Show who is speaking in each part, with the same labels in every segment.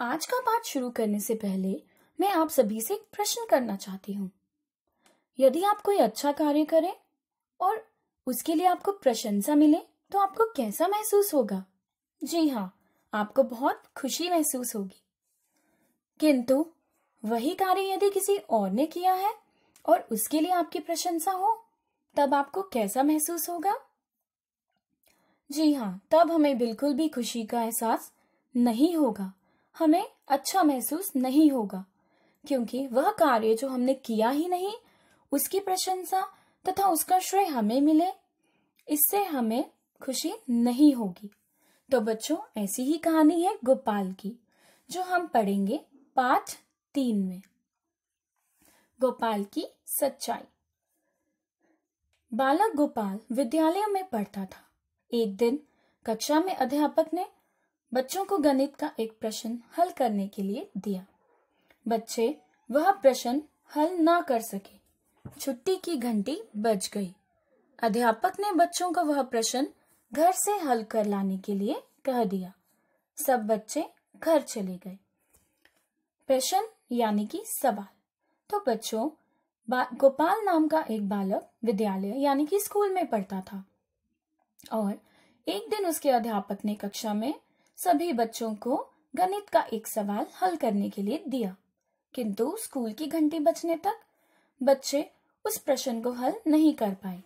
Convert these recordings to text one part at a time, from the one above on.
Speaker 1: आज का पाठ शुरू करने से पहले मैं आप सभी से एक प्रश्न करना चाहती हूँ यदि आप कोई अच्छा कार्य करें और उसके लिए आपको प्रशंसा मिले तो आपको कैसा महसूस होगा जी हाँ आपको बहुत खुशी महसूस होगी किंतु वही कार्य यदि किसी और ने किया है और उसके लिए आपकी प्रशंसा हो तब आपको कैसा महसूस होगा जी हाँ तब हमें बिल्कुल भी खुशी का एहसास नहीं होगा हमें अच्छा महसूस नहीं होगा क्योंकि वह कार्य जो हमने किया ही नहीं उसकी प्रशंसा तथा उसका श्रेय हमें मिले इससे हमें खुशी नहीं होगी तो बच्चों ऐसी ही कहानी है गोपाल की जो हम पढ़ेंगे पाठ तीन में गोपाल की सच्चाई बालक गोपाल विद्यालय में पढ़ता था एक दिन कक्षा में अध्यापक ने बच्चों को गणित का एक प्रश्न हल करने के लिए दिया बच्चे वह प्रश्न हल ना कर सके छुट्टी की घंटी बज गई अध्यापक ने बच्चों को वह प्रश्न घर से हल कर लाने के लिए कह दिया सब बच्चे घर चले गए प्रश्न यानी कि सवाल तो बच्चों गोपाल नाम का एक बालक विद्यालय यानी कि स्कूल में पढ़ता था और एक दिन उसके अध्यापक ने कक्षा में सभी बच्चों को गणित का एक सवाल हल करने के लिए दिया किंतु स्कूल की घंटी बजने तक बच्चे उस प्रश्न को हल नहीं कर पाए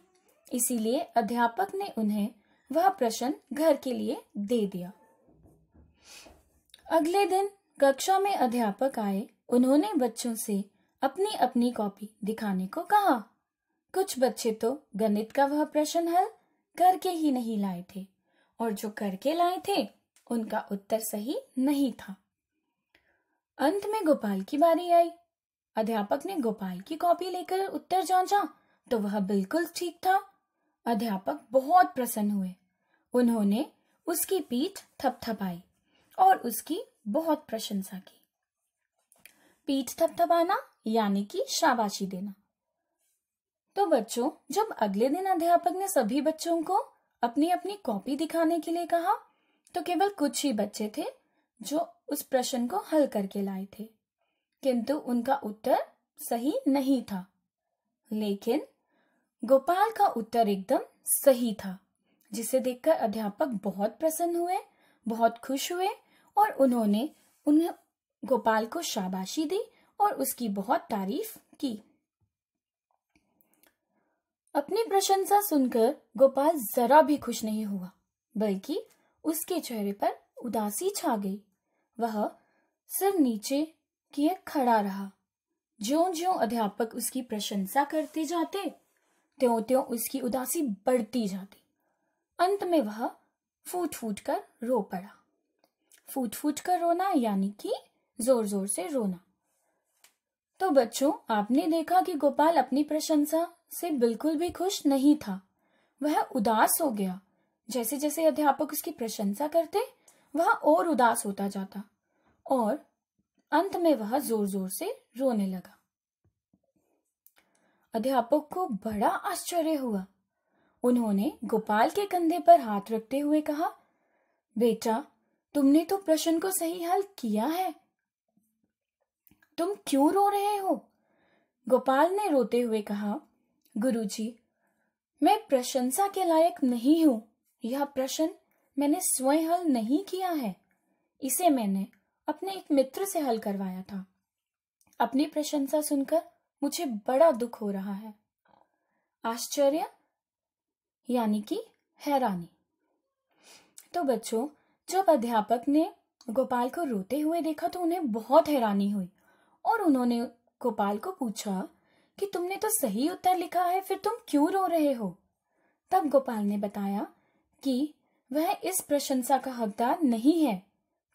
Speaker 1: इसीलिए अध्यापक ने उन्हें वह प्रश्न घर के लिए दे दिया अगले दिन कक्षा में अध्यापक आए उन्होंने बच्चों से अपनी अपनी कॉपी दिखाने को कहा कुछ बच्चे तो गणित का वह प्रश्न हल करके ही नहीं लाए थे और जो करके लाए थे उनका उत्तर सही नहीं था अंत में गोपाल की बारी आई अध्यापक ने गोपाल की कॉपी लेकर उत्तर जांचा तो वह बिल्कुल ठीक था अध्यापक बहुत प्रसन्न हुए उन्होंने उसकी पीठ थपथपाई और उसकी बहुत प्रशंसा की पीठ थपथपाना यानी कि शाबाशी देना तो बच्चों जब अगले दिन अध्यापक ने सभी बच्चों को अपनी अपनी कॉपी दिखाने के लिए कहा तो केवल कुछ ही बच्चे थे जो उस प्रश्न को हल करके लाए थे किंतु उनका उत्तर सही नहीं था लेकिन गोपाल का उत्तर एकदम सही था जिसे देखकर अध्यापक बहुत प्रसन्न हुए बहुत खुश हुए और उन्होंने उन्हें गोपाल को शाबाशी दी और उसकी बहुत तारीफ की अपनी प्रशंसा सुनकर गोपाल जरा भी खुश नहीं हुआ बल्कि उसके चेहरे पर उदासी छा गई वह सिर नीचे किए खड़ा रहा ज्यो ज्यो अध्यापक उसकी प्रशंसा करते जाते त्यों त्यों उसकी उदासी बढ़ती जाती अंत में वह फूट फूट कर रो पड़ा फूट फूट कर रोना यानी कि जोर जोर से रोना तो बच्चों आपने देखा कि गोपाल अपनी प्रशंसा से बिल्कुल भी खुश नहीं था वह उदास हो गया जैसे जैसे अध्यापक उसकी प्रशंसा करते वह और उदास होता जाता और अंत में वह जोर जोर से रोने लगा अध्यापक को बड़ा आश्चर्य हुआ उन्होंने गोपाल के कंधे पर हाथ रखते हुए कहा बेटा तुमने तो प्रश्न को सही हल किया है तुम क्यों रो रहे हो गोपाल ने रोते हुए कहा गुरुजी, मैं प्रशंसा के लायक नहीं हूं यह प्रश्न मैंने स्वयं हल नहीं किया है इसे मैंने अपने एक मित्र से हल करवाया था अपनी प्रशंसा सुनकर मुझे बड़ा दुख हो रहा है आश्चर्य यानी कि हैरानी तो बच्चों जब अध्यापक ने गोपाल को रोते हुए देखा तो उन्हें बहुत हैरानी हुई और उन्होंने गोपाल को पूछा कि तुमने तो सही उत्तर लिखा है फिर तुम क्यों रो रहे हो तब गोपाल ने बताया कि वह इस प्रशंसा का हकदार नहीं है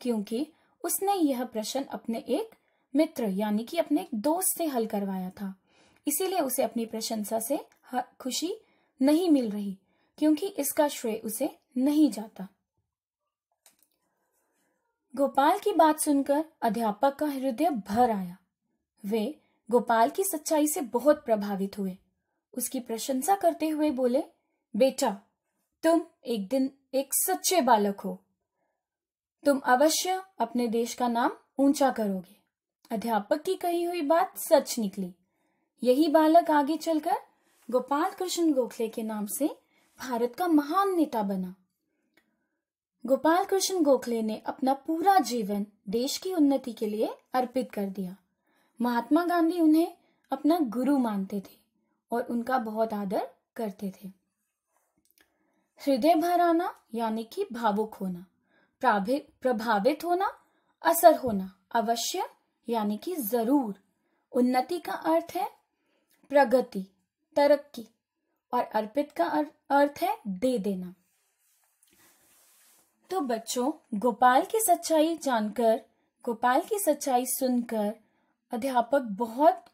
Speaker 1: क्योंकि उसने यह प्रश्न अपने एक मित्र यानी कि अपने एक दोस्त से हल करवाया था इसीलिए उसे अपनी प्रशंसा से खुशी नहीं मिल रही क्योंकि इसका श्रेय उसे नहीं जाता गोपाल की बात सुनकर अध्यापक का हृदय भर आया वे गोपाल की सच्चाई से बहुत प्रभावित हुए उसकी प्रशंसा करते हुए बोले बेटा तुम एक दिन एक सच्चे बालक हो तुम अवश्य अपने देश का नाम ऊंचा करोगे अध्यापक की कही हुई बात सच निकली यही बालक आगे चलकर गोपाल कृष्ण गोखले के नाम से भारत का महान नेता बना गोपाल कृष्ण गोखले ने अपना पूरा जीवन देश की उन्नति के लिए अर्पित कर दिया महात्मा गांधी उन्हें अपना गुरु मानते थे और उनका बहुत आदर करते थे हृदय भर आना यानी कि भावुक होना प्रभावित होना असर होना अवश्य यानी कि जरूर उन्नति का अर्थ है प्रगति तरक्की और अर्पित का अर्थ है दे देना तो बच्चों गोपाल की सच्चाई जानकर गोपाल की सच्चाई सुनकर अध्यापक बहुत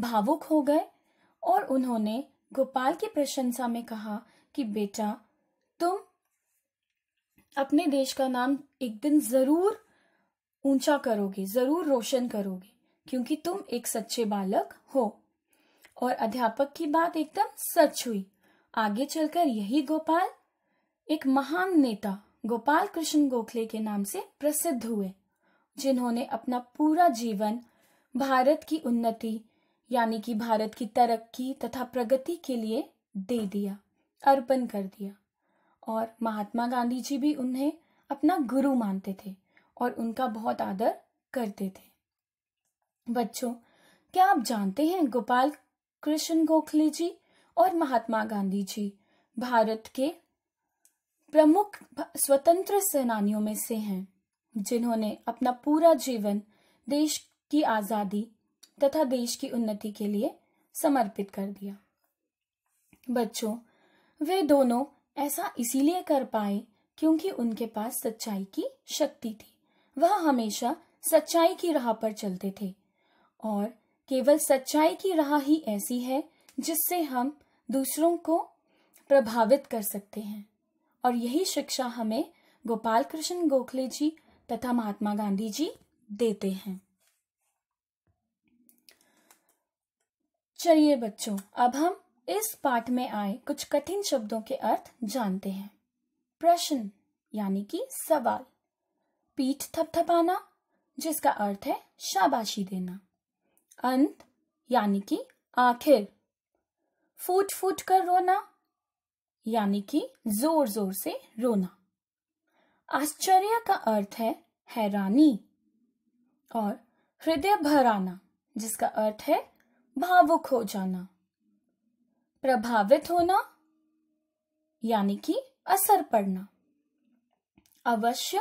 Speaker 1: भावुक हो गए और उन्होंने गोपाल की प्रशंसा में कहा कि बेटा तुम अपने देश का नाम एक दिन जरूर ऊंचा करोगे जरूर रोशन करोगे क्योंकि तुम एक सच्चे बालक हो और अध्यापक की बात एकदम सच हुई आगे चलकर यही गोपाल एक महान नेता गोपाल कृष्ण गोखले के नाम से प्रसिद्ध हुए जिन्होंने अपना पूरा जीवन भारत की उन्नति यानी कि भारत की तरक्की तथा प्रगति के लिए दे दिया अर्पण कर दिया और महात्मा गांधी जी भी उन्हें अपना गुरु मानते थे और उनका बहुत आदर करते थे बच्चों क्या आप जानते हैं गोपाल कृष्ण गोखले जी और महात्मा गांधी जी भारत के प्रमुख स्वतंत्र सेनानियों में से हैं जिन्होंने अपना पूरा जीवन देश की आजादी तथा देश की उन्नति के लिए समर्पित कर दिया बच्चों वे दोनों ऐसा इसीलिए कर पाए क्योंकि उनके पास सच्चाई की शक्ति थी वह हमेशा सच्चाई की राह पर चलते थे और केवल सच्चाई की राह ही ऐसी है जिससे हम दूसरों को प्रभावित कर सकते हैं और यही शिक्षा हमें गोपाल कृष्ण गोखले जी तथा महात्मा गांधी जी देते हैं चलिए बच्चों अब हम इस पाठ में आए कुछ कठिन शब्दों के अर्थ जानते हैं प्रश्न यानी कि सवाल पीठ थपथपाना जिसका अर्थ है शाबाशी देना अंत यानी कि आखिर फूट फूट कर रोना यानी कि जोर जोर से रोना आश्चर्य का अर्थ है हैरानी और हृदय भराना जिसका अर्थ है भावुक हो जाना प्रभावित होना यानी कि असर पड़ना अवश्य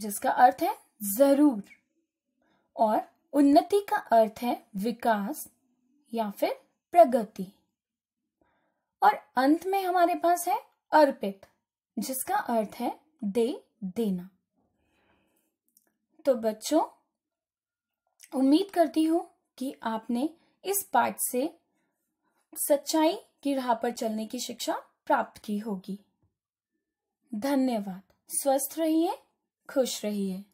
Speaker 1: जिसका अर्थ है जरूर और उन्नति का अर्थ है विकास या फिर प्रगति और अंत में हमारे पास है अर्पित जिसका अर्थ है दे देना तो बच्चों उम्मीद करती हूं कि आपने इस पाठ से सच्चाई की राह पर चलने की शिक्षा प्राप्त की होगी धन्यवाद स्वस्थ रहिए खुश रहिए